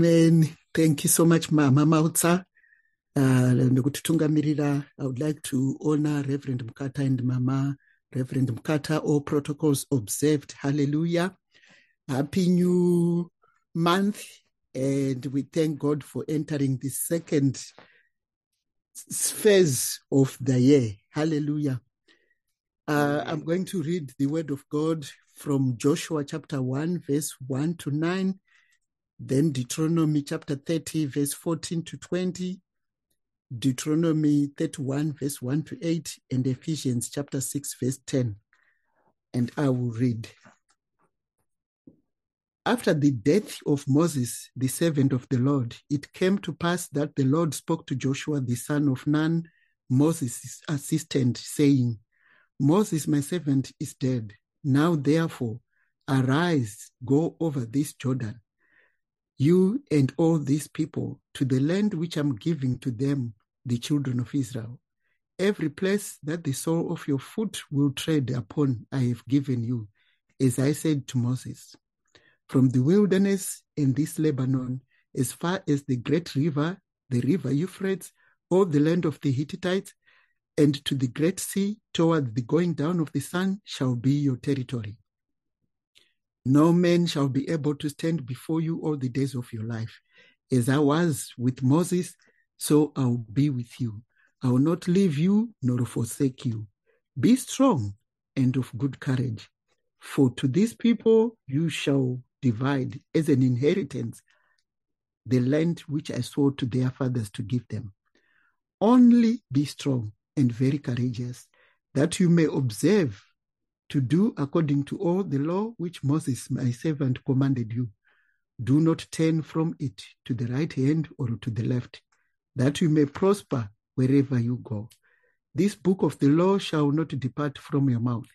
Amen. Thank you so much, Mama Mautsa. Uh, I would like to honor Reverend Mukata and Mama Reverend Mukata, all protocols observed. Hallelujah. Happy new month. And we thank God for entering the second phase of the year. Hallelujah. Uh, I'm going to read the word of God from Joshua chapter 1, verse 1 to 9 then Deuteronomy chapter 30, verse 14 to 20, Deuteronomy 31, verse 1 to 8, and Ephesians chapter 6, verse 10. And I will read. After the death of Moses, the servant of the Lord, it came to pass that the Lord spoke to Joshua, the son of Nun, Moses' assistant, saying, Moses, my servant, is dead. Now, therefore, arise, go over this Jordan you and all these people to the land which I'm giving to them, the children of Israel. Every place that the sole of your foot will tread upon, I have given you, as I said to Moses. From the wilderness and this Lebanon, as far as the great river, the river Euphrates, all the land of the Hittites, and to the great sea toward the going down of the sun shall be your territory. No man shall be able to stand before you all the days of your life. As I was with Moses, so I will be with you. I will not leave you nor forsake you. Be strong and of good courage. For to these people you shall divide as an inheritance the land which I swore to their fathers to give them. Only be strong and very courageous, that you may observe to do according to all the law which Moses, my servant, commanded you. Do not turn from it to the right hand or to the left, that you may prosper wherever you go. This book of the law shall not depart from your mouth,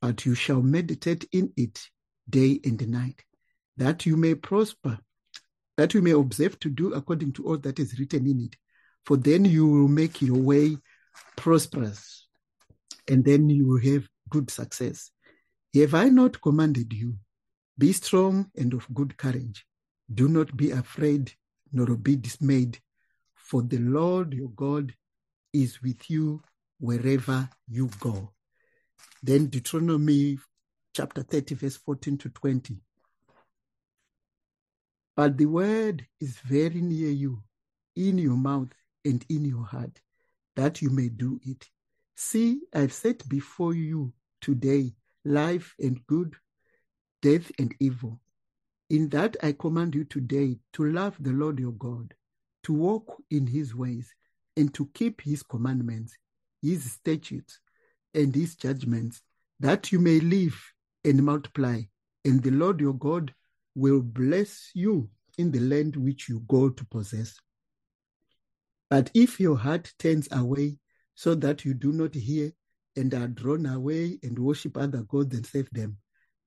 but you shall meditate in it day and night, that you may prosper, that you may observe to do according to all that is written in it. For then you will make your way prosperous, and then you will have good success. Have I not commanded you? Be strong and of good courage. Do not be afraid, nor be dismayed, for the Lord your God is with you wherever you go. Then Deuteronomy chapter 30, verse 14 to 20. But the word is very near you, in your mouth and in your heart, that you may do it. See, I've set before you today life and good, death and evil. In that I command you today to love the Lord your God, to walk in his ways, and to keep his commandments, his statutes, and his judgments, that you may live and multiply, and the Lord your God will bless you in the land which you go to possess. But if your heart turns away so that you do not hear and are drawn away and worship other gods and save them.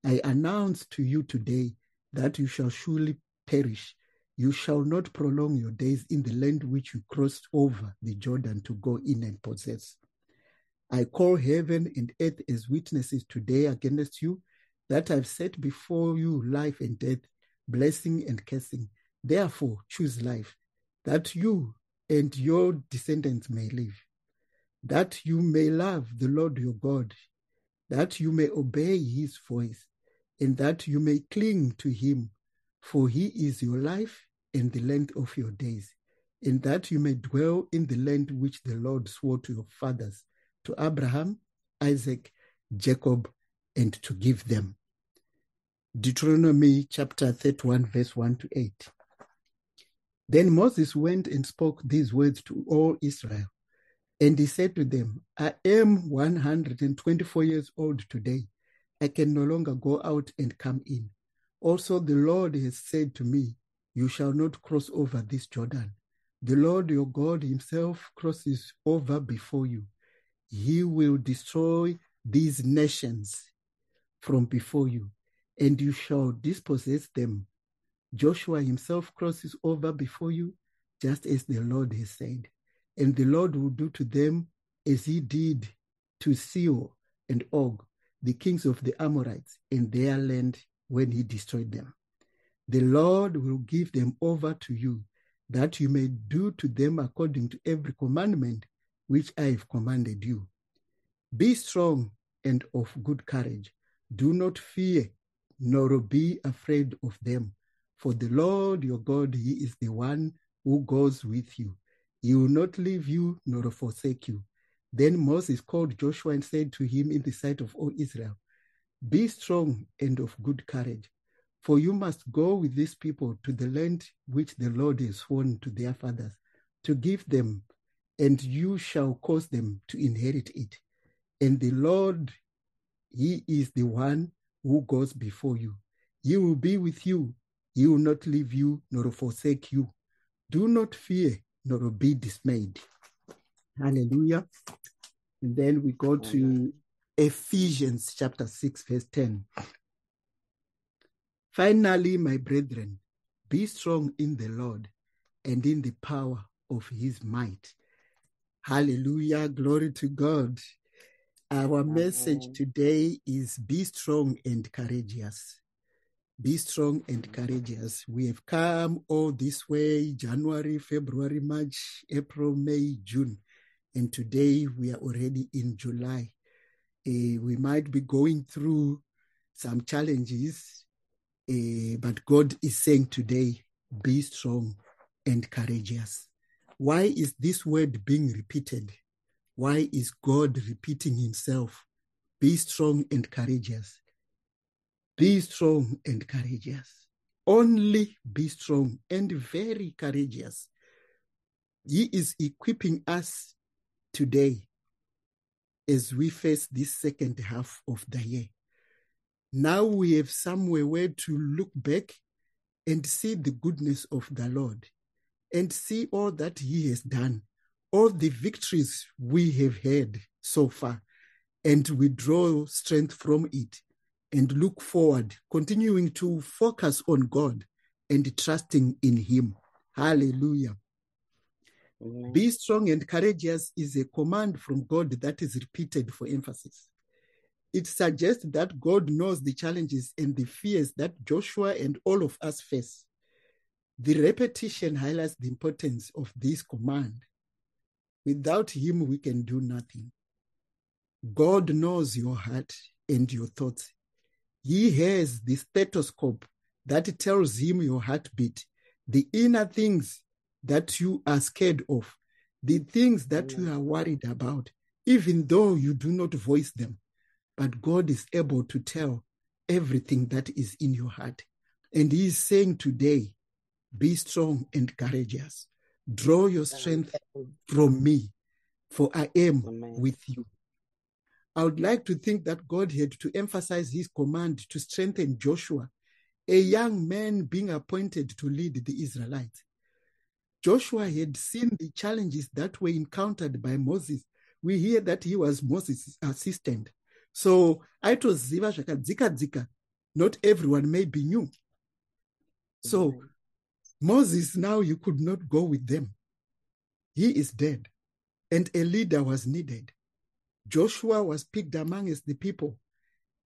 I announce to you today that you shall surely perish. You shall not prolong your days in the land which you crossed over the Jordan to go in and possess. I call heaven and earth as witnesses today against you that I've set before you life and death, blessing and cursing. Therefore, choose life, that you and your descendants may live that you may love the Lord your God, that you may obey his voice, and that you may cling to him, for he is your life and the length of your days, and that you may dwell in the land which the Lord swore to your fathers, to Abraham, Isaac, Jacob, and to give them. Deuteronomy chapter 31, verse 1 to 8. Then Moses went and spoke these words to all Israel and he said to them, I am 124 years old today. I can no longer go out and come in. Also, the Lord has said to me, You shall not cross over this Jordan. The Lord your God himself crosses over before you. He will destroy these nations from before you, and you shall dispossess them. Joshua himself crosses over before you, just as the Lord has said and the Lord will do to them as he did to Seor and Og, the kings of the Amorites, in their land when he destroyed them. The Lord will give them over to you, that you may do to them according to every commandment which I have commanded you. Be strong and of good courage. Do not fear, nor be afraid of them. For the Lord your God, He is the one who goes with you. He will not leave you nor forsake you. Then Moses called Joshua and said to him in the sight of all Israel, Be strong and of good courage, for you must go with these people to the land which the Lord has sworn to their fathers to give them, and you shall cause them to inherit it. And the Lord, He is the one who goes before you. He will be with you, He will not leave you nor forsake you. Do not fear, nor be dismayed. Hallelujah. And then we go oh, to Ephesians chapter 6, verse 10. Finally, my brethren, be strong in the Lord and in the power of his might. Hallelujah. Glory to God. Our Amen. message today is be strong and courageous be strong and courageous. We have come all this way January, February, March, April, May, June. And today we are already in July. Uh, we might be going through some challenges, uh, but God is saying today, be strong and courageous. Why is this word being repeated? Why is God repeating himself? Be strong and courageous be strong and courageous. Only be strong and very courageous. He is equipping us today as we face this second half of the year. Now we have somewhere where to look back and see the goodness of the Lord and see all that He has done, all the victories we have had so far, and we draw strength from it and look forward, continuing to focus on God and trusting in Him. Hallelujah. Be strong and courageous is a command from God that is repeated for emphasis. It suggests that God knows the challenges and the fears that Joshua and all of us face. The repetition highlights the importance of this command. Without Him, we can do nothing. God knows your heart and your thoughts he has the stethoscope that tells him your heartbeat, the inner things that you are scared of, the things that you mm. are worried about, even though you do not voice them. But God is able to tell everything that is in your heart. And He is saying today, be strong and courageous. Draw your strength from me, for I am with you. I would like to think that God had to emphasize his command to strengthen Joshua, a young man being appointed to lead the Israelites. Joshua had seen the challenges that were encountered by Moses. We hear that he was Moses' assistant. So it was ziva shaka zika zika. Not everyone may be new. So Moses now you could not go with them. He is dead, and a leader was needed. Joshua was picked amongst the people.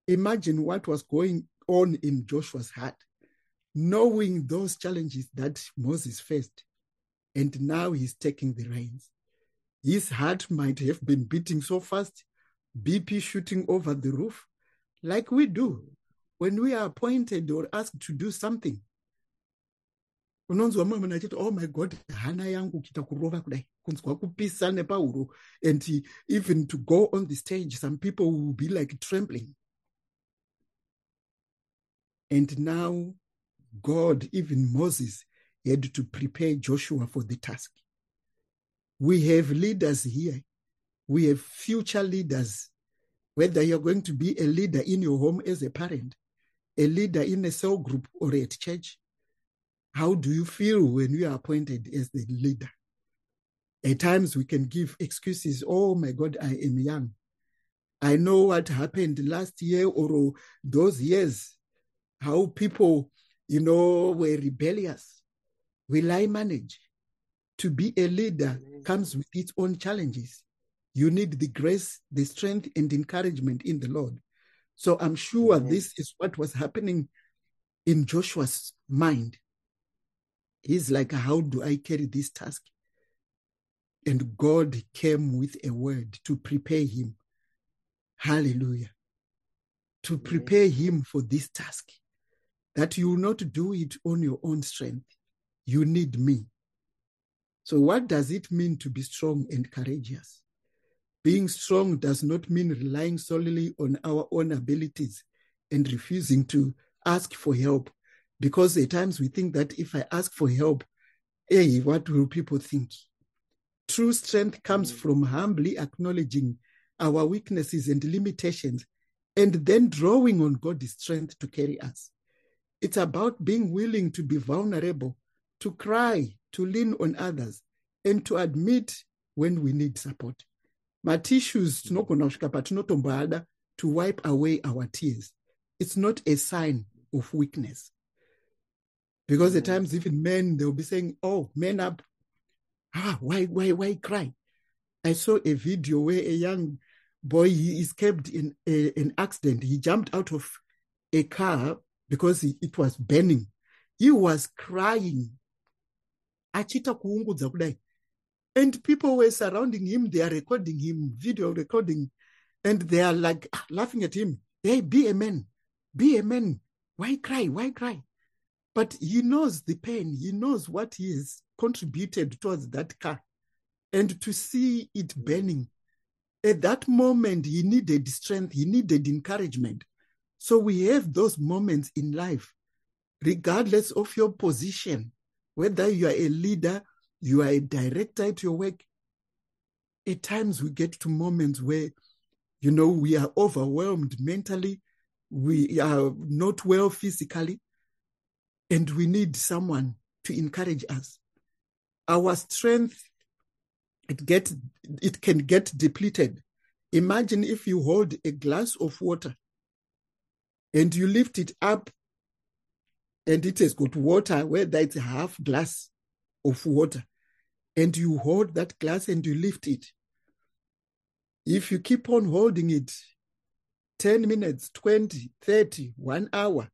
Imagine what was going on in Joshua's heart, knowing those challenges that Moses faced. And now he's taking the reins. His heart might have been beating so fast, BP shooting over the roof, like we do when we are appointed or asked to do something unonzwa mumwe munhu achiti oh my god hana yangu kuita kurova kudai kunzwa kupisa nepahuro and even to go on the stage some people will be like trembling and now god even moses had to prepare joshua for the task we have leaders here we have future leaders whether you're going to be a leader in your home as a parent a leader in a cell group or at church how do you feel when you are appointed as the leader? At times we can give excuses. Oh my God, I am young. I know what happened last year or those years, how people, you know, were rebellious. Will I manage? To be a leader comes with its own challenges. You need the grace, the strength, and encouragement in the Lord. So I'm sure this is what was happening in Joshua's mind. He's like, How do I carry this task? And God came with a word to prepare him. Hallelujah. To prepare him for this task, that you will not do it on your own strength. You need me. So, what does it mean to be strong and courageous? Being strong does not mean relying solely on our own abilities and refusing to ask for help because at times we think that if I ask for help, hey, what will people think? True strength comes mm. from humbly acknowledging our weaknesses and limitations and then drawing on God's strength to carry us. It's about being willing to be vulnerable, to cry, to lean on others, and to admit when we need support. Matissues mm. tinogona kusvika patinotomboada to wipe away our tears. It's not a sign of weakness. Because at mm. times, even men, they'll be saying, Oh, men up. Ah, why, why, why cry? I saw a video where a young boy he escaped in a, an accident. He jumped out of a car because he, it was burning. He was crying. Achita And people were surrounding him. They are recording him, video recording. And they are like ah, laughing at him. Hey, be a man. Be a man. Why cry? Why cry? But he knows the pain, he knows what he has contributed towards that car. And to see it burning, at that moment, he needed strength, he needed encouragement. So we have those moments in life, regardless of your position, whether you are a leader, you are a director at your work. At times, we get to moments where, you know, we are overwhelmed mentally, we are not well physically, and we need someone to encourage us. Our strength it get it can get depleted. Imagine if you hold a glass of water and you lift it up and it has got water whether that's half glass of water and you hold that glass and you lift it. If you keep on holding it 10 minutes, 20, 30, one hour,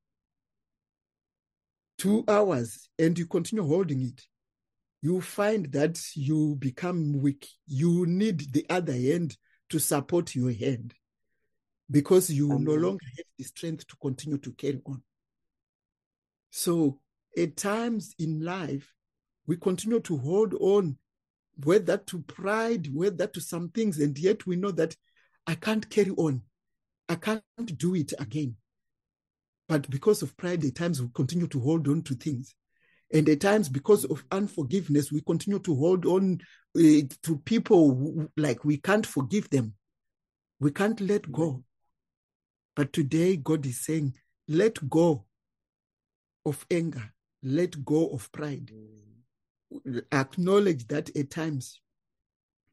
two hours and you continue holding it, you find that you become weak. You need the other hand to support your hand because you no longer have the strength to continue to carry on. So, at times in life, we continue to hold on, whether to pride, whether to some things, and yet we know that I can't carry on. I can't do it again. But because of pride, at times we continue to hold on to things. And at times, because of unforgiveness, we continue to hold on uh, to people who, like we can't forgive them. We can't let go. But today, God is saying, let go of anger, let go of pride. Acknowledge that at times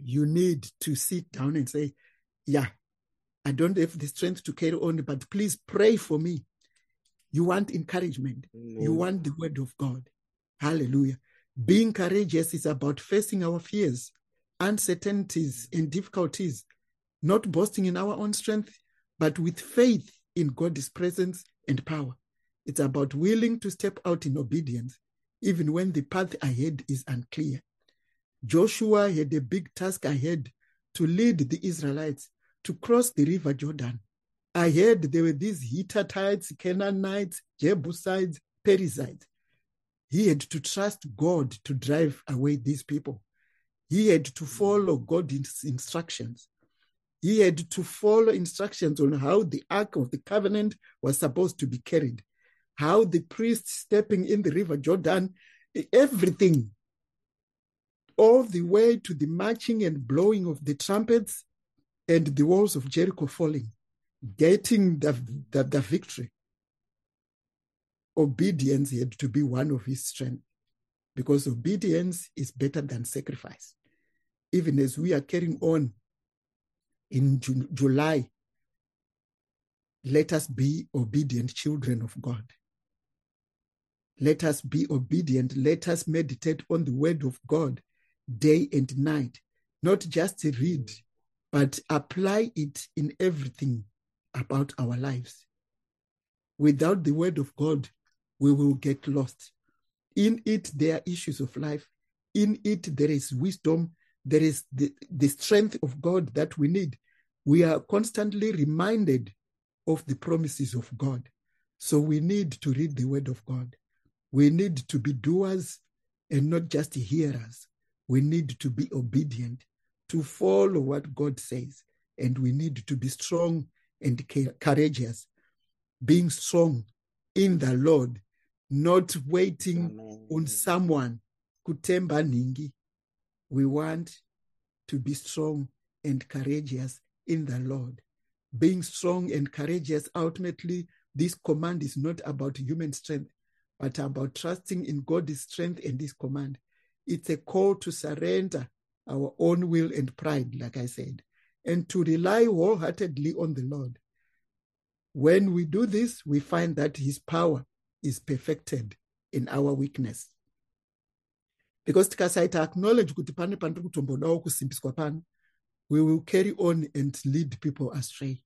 you need to sit down and say, Yeah, I don't have the strength to carry on, but please pray for me you want encouragement. You mm. want the word of God. Hallelujah. Being courageous is about facing our fears, uncertainties, and difficulties, not boasting in our own strength, but with faith in God's presence and power. It's about willing to step out in obedience, even when the path ahead is unclear. Joshua had a big task ahead to lead the Israelites to cross the river Jordan I heard there were these Hittites, Canaanites, Jebusites, Perizzites. He had to trust God to drive away these people. He had to follow God's instructions. He had to follow instructions on how the Ark of the Covenant was supposed to be carried, how the priests stepping in the River Jordan, everything, all the way to the marching and blowing of the trumpets and the walls of Jericho falling getting the, the, the victory, obedience had to be one of his strengths because obedience is better than sacrifice. Even as we are carrying on in Ju- July, let us be obedient children of God. Let us be obedient. Let us meditate on the word of God day and night, not just read, but apply it in everything about our lives. Without the word of God, we will get lost. In it, there are issues of life. In it, there is wisdom. There is the, the strength of God that we need. We are constantly reminded of the promises of God. So we need to read the word of God. We need to be doers and not just hearers. We need to be obedient, to follow what God says, and we need to be strong and courageous, being strong in the Lord, not waiting Amen. on someone. Kutemba Ningi. We want to be strong and courageous in the Lord. Being strong and courageous, ultimately, this command is not about human strength, but about trusting in God's strength and this command. It's a call to surrender our own will and pride, like I said, and to rely wholeheartedly on the Lord. When we do this, we find that His power is perfected in our weakness because to acknowledge we will carry on and lead people astray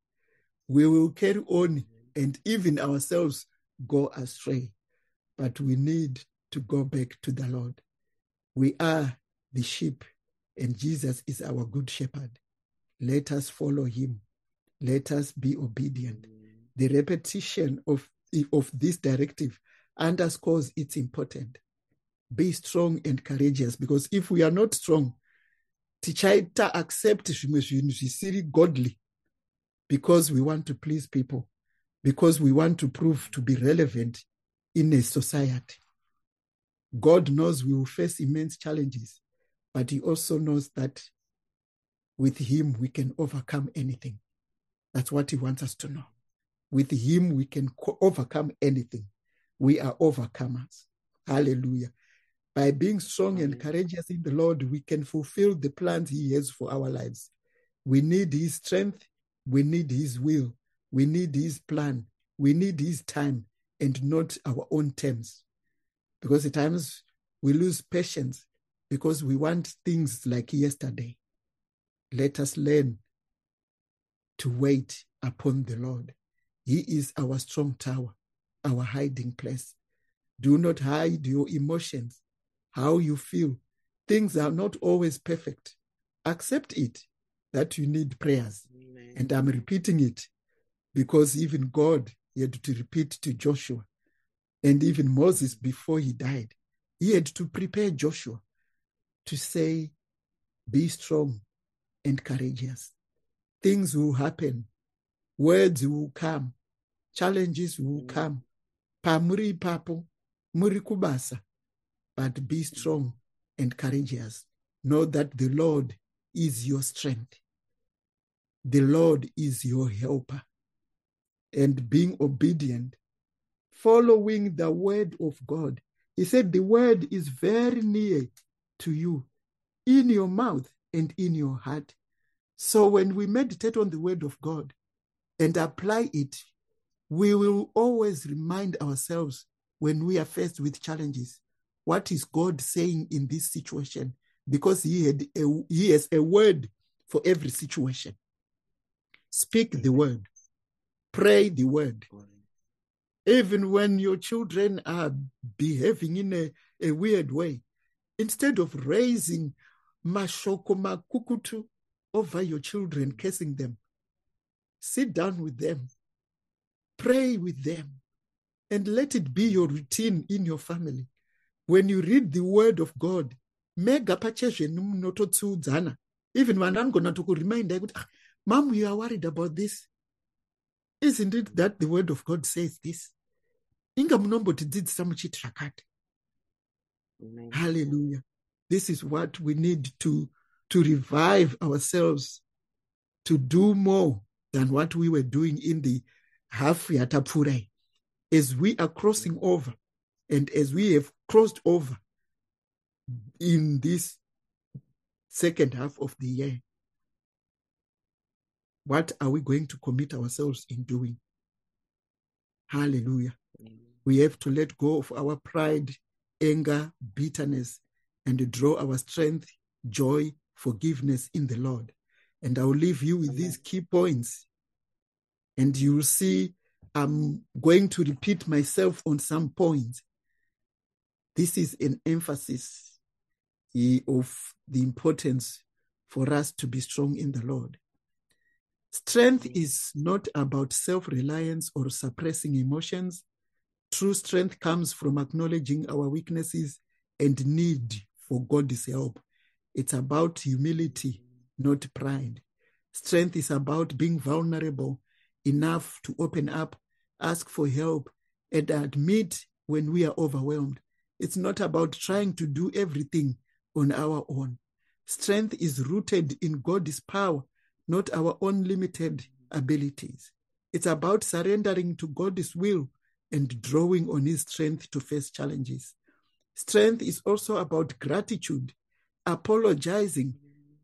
we will carry on and even ourselves go astray but we need to go back to the lord we are the sheep and jesus is our good shepherd let us follow him. Let us be obedient. The repetition of, of this directive underscores it's important. Be strong and courageous because if we are not strong, tichaita accept zvinhu godly because we want to please people, because we want to prove to be relevant in a society. God knows we will face immense challenges, but He also knows that with Him, we can overcome anything. That's what He wants us to know. With Him, we can co- overcome anything. We are overcomers. Hallelujah. By being strong and courageous in the Lord, we can fulfill the plans He has for our lives. We need His strength. We need His will. We need His plan. We need His time and not our own terms. Because at times we lose patience because we want things like yesterday let us learn to wait upon the Lord. He is our strong tower, our hiding place. Do not hide your emotions, how you feel. Things are not always perfect. Accept it that you need prayers. Amen. And I'm repeating it because even God had to repeat to Joshua and even Moses before he died. He had to prepare Joshua to say, Be strong and courageous. Things will happen, words will come, challenges will mm. come. Pamuri papo, murikubasa. But be mm. strong and courageous. Know that the Lord is your strength. The Lord is your helper. And being obedient, following the word of God. He said, The word is very near to you, in your mouth and in your heart. So when we meditate on the word of God and apply it, we will always remind ourselves when we are faced with challenges what is God saying in this situation? Because he, had a, he has a word for every situation. Speak the word, pray the word. Even when your children are behaving in a, a weird way, instead of raising mashoko makukutu over your children, cursing them. Sit down with them, pray with them, and let it be your routine in your family. When you read the word of God, even when I even going to remind, kuti ah, mam you are worried about this isn't it that the word of god says this inga did muchiti zvakati Hallelujah. This is what we need to, to revive ourselves to do more than what we were doing in the halfway Tapurai. As we are crossing over, and as we have crossed over in this second half of the year, what are we going to commit ourselves in doing? Hallelujah. We have to let go of our pride, anger, bitterness, and draw our strength, joy, forgiveness in the Lord. And I will leave you with these key points. And you will see I'm going to repeat myself on some points. This is an emphasis of the importance for us to be strong in the Lord. Strength is not about self reliance or suppressing emotions. True strength comes from acknowledging our weaknesses and need for God's help. It's about humility, not pride. Strength is about being vulnerable enough to open up, ask for help, and admit when we are overwhelmed. It's not about trying to do everything on our own. Strength is rooted in God's power, not our own limited abilities. It's about surrendering to God's will and drawing on His strength to face challenges. Strength is also about gratitude, apologizing,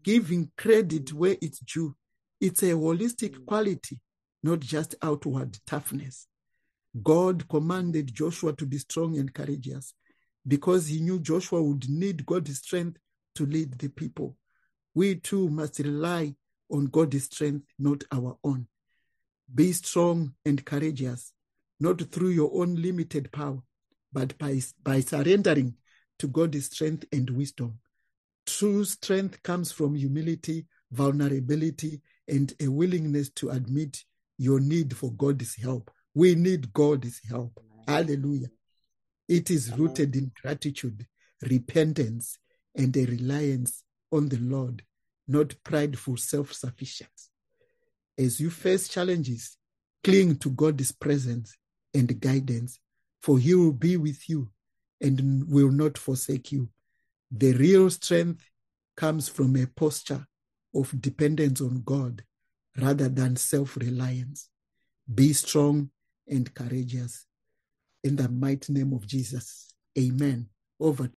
giving credit where it's due. It's a holistic quality, not just outward toughness. God commanded Joshua to be strong and courageous because he knew Joshua would need God's strength to lead the people. We too must rely on God's strength, not our own. Be strong and courageous, not through your own limited power, but by, by surrendering to God's strength and wisdom. True strength comes from humility, vulnerability, and a willingness to admit your need for God's help. We need God's help. Hallelujah. It is rooted in gratitude, repentance, and a reliance on the Lord, not prideful self sufficiency. As you face challenges, cling to God's presence and guidance for he will be with you and will not forsake you. The real strength comes from a posture of dependence on God rather than self reliance. Be strong and courageous. In the mighty name of Jesus. Amen. Over.